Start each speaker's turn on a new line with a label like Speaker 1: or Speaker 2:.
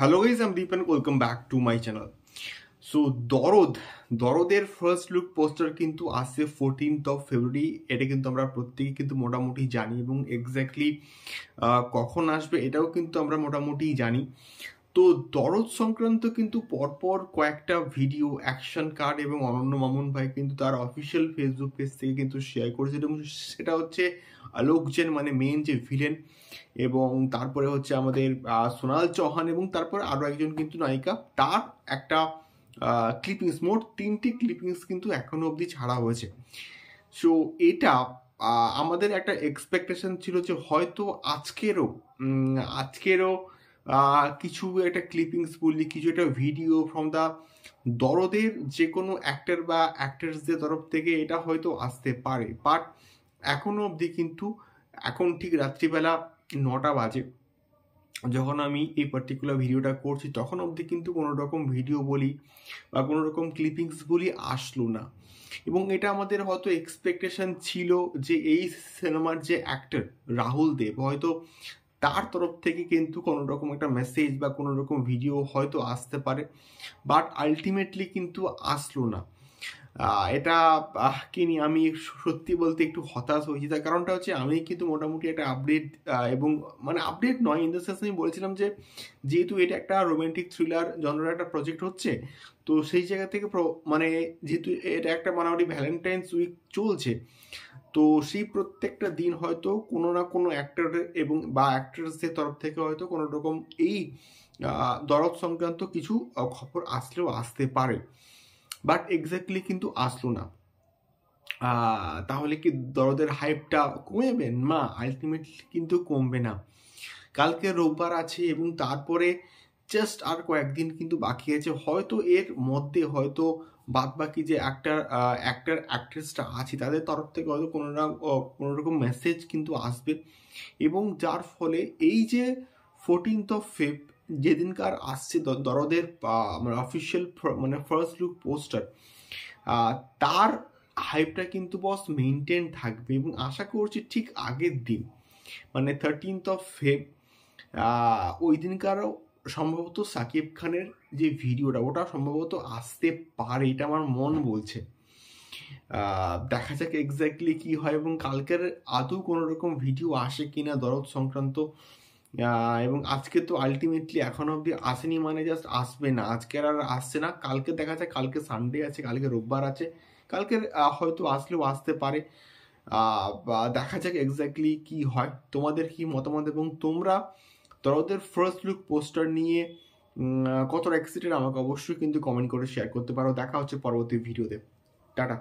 Speaker 1: hello guys I'm Deep and welcome back to my channel so দরদ দরদের first look poster কিন্তু আসছে ফোরটিনথ of February এটা কিন্তু আমরা প্রত্যেকে কিন্তু মোটামুটি জানি এবং এক্স্যাক্টলি কখন আসবে এটাও কিন্তু আমরা মোটামুটি জানি তো দরদ সংক্রান্ত কিন্তু পরপর কয়েকটা ভিডিও অ্যাকশন কার্ড এবং অনন্য মামুন ভাই কিন্তু তার অফিসিয়াল ফেসবুক পেজ থেকে কিন্তু শেয়ার করেছে এবং সেটা হচ্ছে আলোক জেন মানে মেন যে ভিলেন এবং তারপরে হচ্ছে আমাদের সোনাল চৌহান এবং তারপর আরও একজন কিন্তু নায়িকা তার একটা ক্লিপিংস মোট তিনটি ক্লিপিংস কিন্তু এখনও অবধি ছাড়া হয়েছে সো এটা আমাদের একটা এক্সপেকটেশন ছিল যে হয়তো আজকেরও আজকেরও কিছু একটা ক্লিপিংস বললি কিছু একটা ভিডিও ফ্রম দ্য দরদের যে কোনো অ্যাক্টার বা অ্যাক্টার্সদের তরফ থেকে এটা হয়তো আসতে পারে বাট এখনও অবধি কিন্তু এখন ঠিক রাত্রিবেলা নটা বাজে যখন আমি এই পার্টিকুলার ভিডিওটা করছি তখন অবধি কিন্তু কোনো রকম ভিডিও বলি বা কোনো রকম ক্লিপিংস বলি আসলো না এবং এটা আমাদের হয়তো এক্সপেকটেশন ছিল যে এই সিনেমার যে অ্যাক্টার রাহুল দেব হয়তো তার তরফ থেকে কিন্তু কোনো রকম একটা মেসেজ বা কোনো রকম ভিডিও হয়তো আসতে পারে বাট আলটিমেটলি কিন্তু আসলো না এটা কি নিয়ে আমি সত্যি বলতে একটু হতাশ হয়েছি তার কারণটা হচ্ছে আমি কিন্তু মোটামুটি একটা আপডেট এবং মানে আপডেট নয় ইন দ্য সেন্স আমি বলেছিলাম যে যেহেতু এটা একটা রোমান্টিক থ্রিলার জনরা একটা প্রজেক্ট হচ্ছে তো সেই জায়গা থেকে মানে যেহেতু এটা একটা মোটামুটি ভ্যালেন্টাইন্স উইক চলছে তো সেই প্রত্যেকটা দিন হয়তো কোনো না কোনো অ্যাক্টর এবং বা অ্যাক্ট্রেসদের তরফ থেকে হয়তো কোনো রকম এই দরদ সংক্রান্ত কিছু খবর আসলেও আসতে পারে বাট এক্স্যাক্টলি কিন্তু আসলো না তাহলে কি দরদের হাইপটা কমেবে মা না আলটিমেটলি কিন্তু কমবে না কালকে রোববার আছে এবং তারপরে জাস্ট আর কয়েকদিন কিন্তু বাকি আছে হয়তো এর মধ্যে হয়তো বাদ বাকি যে অ্যাক্টার অ্যাক্টার অ্যাক্ট্রেসটা আছে তাদের তরফ থেকে হয়তো কোনো না কোনো রকম মেসেজ কিন্তু আসবে এবং যার ফলে এই যে ফোরটিনথ অফ ফেব যেদিনকার আসছে দরদের মানে অফিসিয়াল মানে ফার্স্ট লুক পোস্টার তার হাইপটা কিন্তু বস মেনটেন থাকবে এবং আশা করছি ঠিক আগের দিন মানে থার্টিনথ অফ ফেব ওই দিনকারও সম্ভবত সাকিব খানের যে ভিডিওটা ওটা সম্ভবত আসতে পারে এটা আমার মন বলছে দেখা যাক এক্স্যাক্টলি কি হয় এবং কালকের আদৌ কোনো রকম ভিডিও আসে কি না দরদ সংক্রান্ত এবং আজকে তো আলটিমেটলি এখনও অবধি আসেনি মানে জাস্ট আসবে না আজকের আর আসছে না কালকে দেখা যায় কালকে সানডে আছে কালকে রোববার আছে কালকের হয়তো আসলেও আসতে পারে দেখা যাক এক্স্যাক্টলি কি হয় তোমাদের কি মতামত এবং তোমরা দরদের ফার্স্ট লুক পোস্টার নিয়ে কতটা এক্সাইটেড আমাকে অবশ্যই কিন্তু কমেন্ট করে শেয়ার করতে পারো দেখা হচ্ছে পরবর্তী ভিডিওতে টাটা